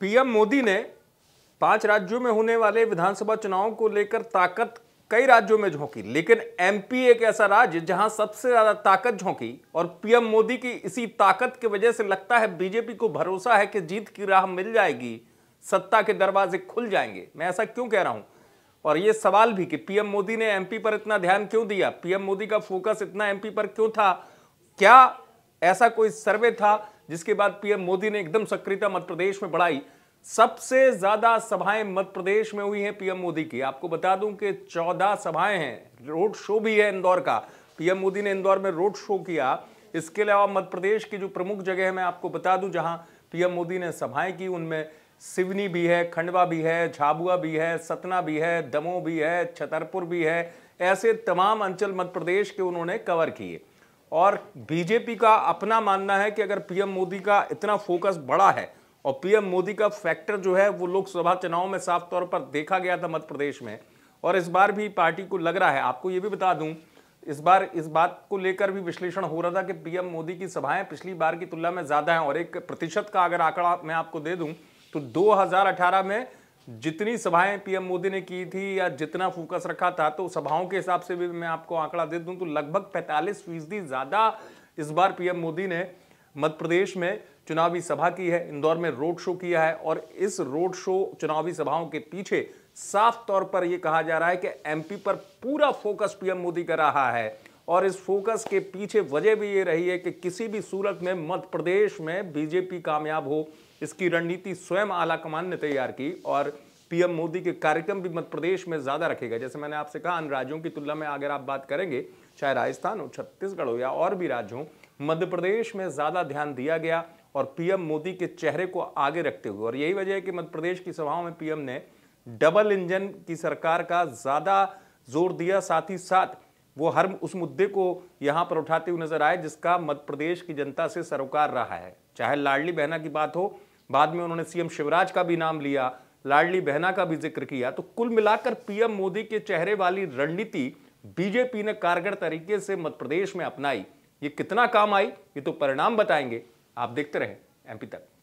PM Modi ने पांच राज्यों में होने वाले विधानसभा चुनाव को लेकर ताकत कई राज्यों में झोंकी लेकिन एमपी एक ऐसा राज्य जहां सबसे ज्यादा ताकत झोंकी और पीएम मोदी की इसी ताकत की वजह से लगता है बीजेपी को भरोसा है कि जीत की राह मिल जाएगी सत्ता के दरवाजे खुल जाएंगे मैं ऐसा क्यों कह रहा हूं और ये सवाल भी कि पीएम मोदी ने एमपी पर इतना ध्यान क्यों दिया पीएम मोदी का फोकस इतना एमपी पर क्यों था क्या ऐसा कोई सर्वे था जिसके बाद पीएम मोदी ने एकदम सक्रियता मध्य प्रदेश में बढ़ाई सबसे ज्यादा सभाएं मध्य प्रदेश में हुई हैं पीएम मोदी की आपको बता दूं कि 14 सभाएं हैं रोड शो भी है इंदौर का पीएम मोदी ने इंदौर में रोड शो किया इसके अलावा मध्य प्रदेश की जो प्रमुख जगह है मैं आपको बता दूं जहां पीएम मोदी ने सभाएं की उनमें सिवनी भी है खंडवा भी है झाबुआ भी है सतना भी है दमोह भी है छतरपुर भी है ऐसे तमाम अंचल मध्य प्रदेश के उन्होंने कवर किए और बीजेपी का अपना मानना है कि अगर पीएम मोदी का इतना फोकस बड़ा है और पीएम मोदी का फैक्टर जो है वो लोकसभा चुनाव में साफ तौर पर देखा गया था मध्य प्रदेश में और इस बार भी पार्टी को लग रहा है आपको ये भी बता दूं इस बार इस बात को लेकर भी विश्लेषण हो रहा था कि पीएम मोदी की सभाएं पिछली बार की तुलना में ज़्यादा हैं और एक प्रतिशत का अगर आंकड़ा मैं आपको दे दूं तो 2018 में जितनी सभाएं पीएम मोदी ने की थी या जितना फोकस रखा था तो सभाओं के हिसाब से भी मैं आपको आंकड़ा दे दूं तो लगभग 45 फीसदी ज़्यादा इस बार पीएम मोदी ने मध्य प्रदेश में चुनावी सभा की है इंदौर में रोड शो किया है और इस रोड शो चुनावी सभाओं के पीछे साफ तौर पर यह कहा जा रहा है कि एमपी पर पूरा फोकस पीएम मोदी कर रहा है और इस फोकस के पीछे वजह भी ये रही है कि किसी भी सूरत में मध्य प्रदेश में बीजेपी कामयाब हो इसकी रणनीति स्वयं आला कमान ने तैयार की और पीएम मोदी के कार्यक्रम भी मध्य प्रदेश में ज़्यादा रखेगा जैसे मैंने आपसे कहा अन्य राज्यों की तुलना में अगर आप बात करेंगे चाहे राजस्थान हो छत्तीसगढ़ हो या और भी राज्य हो मध्य प्रदेश में ज़्यादा ध्यान दिया गया और पीएम मोदी के चेहरे को आगे रखते हुए और यही वजह है कि मध्य प्रदेश की सभाओं में पीएम ने डबल इंजन की सरकार का ज़्यादा जोर दिया साथ ही साथ वो हर उस मुद्दे को यहाँ पर उठाते हुए नजर आए जिसका मध्य प्रदेश की जनता से सरोकार रहा है चाहे लाडली बहना की बात हो बाद में उन्होंने सीएम शिवराज का भी नाम लिया लाडली बहना का भी जिक्र किया तो कुल मिलाकर पीएम मोदी के चेहरे वाली रणनीति बीजेपी ने कारगर तरीके से मध्यप्रदेश में अपनाई ये कितना काम आई ये तो परिणाम बताएंगे आप देखते रहें एमपी तक